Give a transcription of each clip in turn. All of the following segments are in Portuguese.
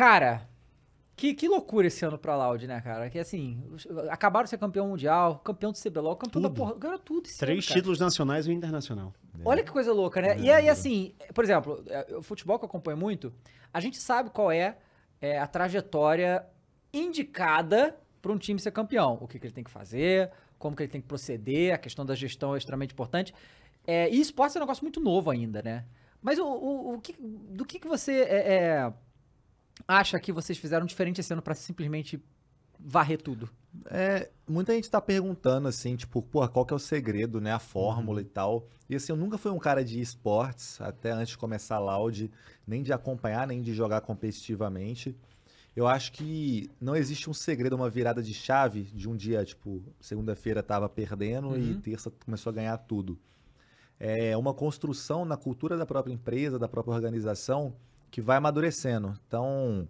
Cara, que, que loucura esse ano pra Loud, né, cara? Que assim, acabaram de ser campeão mundial, campeão do CBLOL, campeão tudo. da porra. ganhou tudo esse Três ano, títulos nacionais e um internacional. É. Olha que coisa louca, né? É. E aí, é. assim, por exemplo, é, o futebol que eu acompanho muito, a gente sabe qual é, é a trajetória indicada para um time ser campeão. O que, que ele tem que fazer, como que ele tem que proceder, a questão da gestão é extremamente importante. É, e esporte é um negócio muito novo ainda, né? Mas o, o, o que, do que, que você é, acha que vocês fizeram diferente esse ano para simplesmente varrer tudo? É, muita gente tá perguntando assim, tipo, porra, qual que é o segredo, né? A fórmula uhum. e tal. E assim, eu nunca fui um cara de esportes, até antes de começar a Loud, nem de acompanhar, nem de jogar competitivamente. Eu acho que não existe um segredo, uma virada de chave de um dia, tipo, segunda-feira tava perdendo uhum. e terça começou a ganhar tudo. É uma construção na cultura da própria empresa, da própria organização, que vai amadurecendo. Então,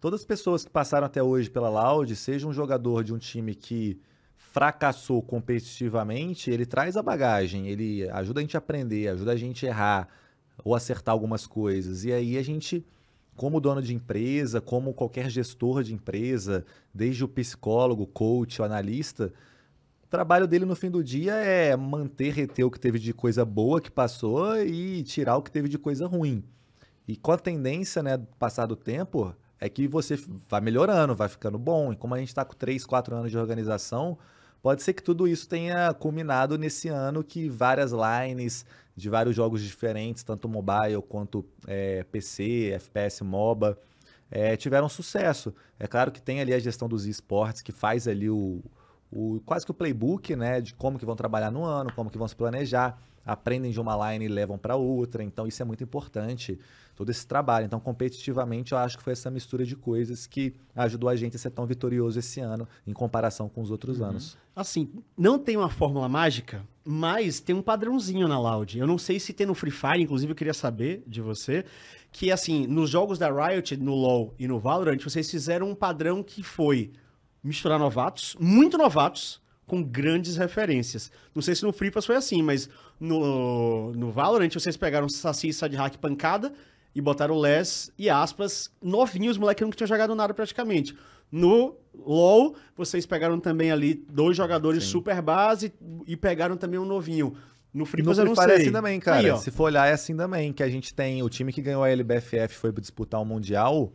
todas as pessoas que passaram até hoje pela Loud, seja um jogador de um time que fracassou competitivamente, ele traz a bagagem, ele ajuda a gente a aprender, ajuda a gente a errar ou acertar algumas coisas. E aí a gente, como dono de empresa, como qualquer gestor de empresa, desde o psicólogo, coach, o analista, o trabalho dele no fim do dia é manter, reter o que teve de coisa boa que passou e tirar o que teve de coisa ruim. E com a tendência, né, passar do tempo, é que você vai melhorando, vai ficando bom. E como a gente está com 3, 4 anos de organização, pode ser que tudo isso tenha culminado nesse ano que várias lines de vários jogos diferentes, tanto mobile quanto é, PC, FPS, MOBA, é, tiveram sucesso. É claro que tem ali a gestão dos esportes, que faz ali o, o, quase que o playbook, né, de como que vão trabalhar no ano, como que vão se planejar, aprendem de uma line e levam para outra, então isso é muito importante, todo esse trabalho. Então, competitivamente, eu acho que foi essa mistura de coisas que ajudou a gente a ser tão vitorioso esse ano em comparação com os outros uhum. anos. Assim, não tem uma fórmula mágica, mas tem um padrãozinho na Loud. Eu não sei se tem no Free Fire, inclusive eu queria saber de você, que assim, nos jogos da Riot, no LoL e no Valorant, vocês fizeram um padrão que foi misturar novatos, muito novatos, com grandes referências. Não sei se no Free Pass foi assim, mas no, no Valorant vocês pegaram Saci, Sadhack, Pancada e botaram Les e aspas novinhos, moleque nunca tinha jogado nada praticamente. No LoL, vocês pegaram também ali dois jogadores Sim. super base e pegaram também um novinho. No Free Pass eu não é sei. é assim também, cara. Aí, Se for olhar, é assim também, que a gente tem o time que ganhou a LBFF foi disputar o um Mundial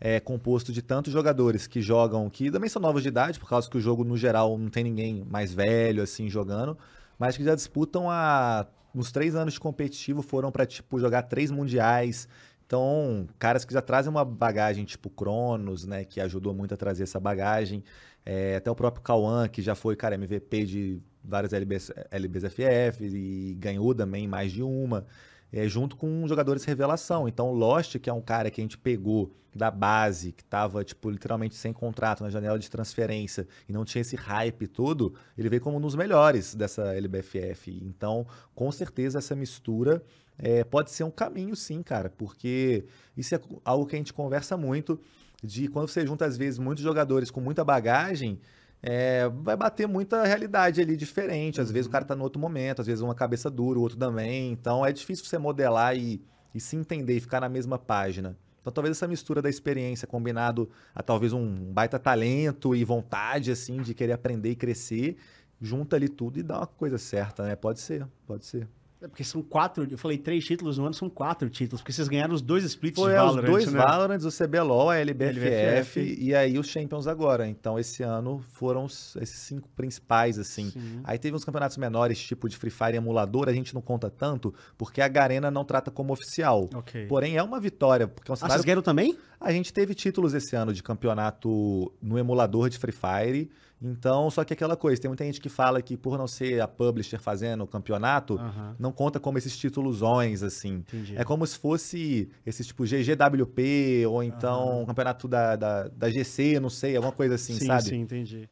é composto de tantos jogadores que jogam, que também são novos de idade, por causa que o jogo, no geral, não tem ninguém mais velho, assim, jogando, mas que já disputam há uns três anos de competitivo, foram para tipo, jogar três mundiais. Então, caras que já trazem uma bagagem, tipo Cronos, né, que ajudou muito a trazer essa bagagem. É, até o próprio Cauã, que já foi, cara, MVP de várias LBs, LBs FF e ganhou também mais de uma é, junto com jogadores revelação. Então, Lost, que é um cara que a gente pegou da base, que estava tipo, literalmente sem contrato na janela de transferência e não tinha esse hype todo, ele veio como um dos melhores dessa LBFF. Então, com certeza, essa mistura é, pode ser um caminho, sim, cara, porque isso é algo que a gente conversa muito, de quando você junta, às vezes, muitos jogadores com muita bagagem é, vai bater muita realidade ali diferente. Às vezes o cara tá no outro momento, às vezes uma cabeça dura, o outro também. Então é difícil você modelar e, e se entender e ficar na mesma página. Então talvez essa mistura da experiência combinado a talvez um baita talento e vontade assim de querer aprender e crescer, junta ali tudo e dá uma coisa certa, né? Pode ser, pode ser. É porque são quatro, eu falei três títulos no ano, são quatro títulos, porque vocês ganharam os dois splits Foi, de Valorant, os dois né? Valorant, o CBLOL, a LBFF, LBFF, e aí os Champions agora. Então esse ano foram os, esses cinco principais assim. Sim. Aí teve uns campeonatos menores, tipo de Free Fire emulador, a gente não conta tanto, porque a Garena não trata como oficial. Okay. Porém é uma vitória, porque é um cenário... Ah, vocês ganharam também? A gente teve títulos esse ano de campeonato no emulador de Free Fire. Então, só que é aquela coisa, tem muita gente que fala que por não ser a publisher fazendo o campeonato, uhum. não não conta como esses títulosões, assim. Entendi. É como se fosse esses tipo GGWP ou então uhum. campeonato da, da, da, GC, não sei, alguma coisa assim, sim, sabe? Sim, entendi.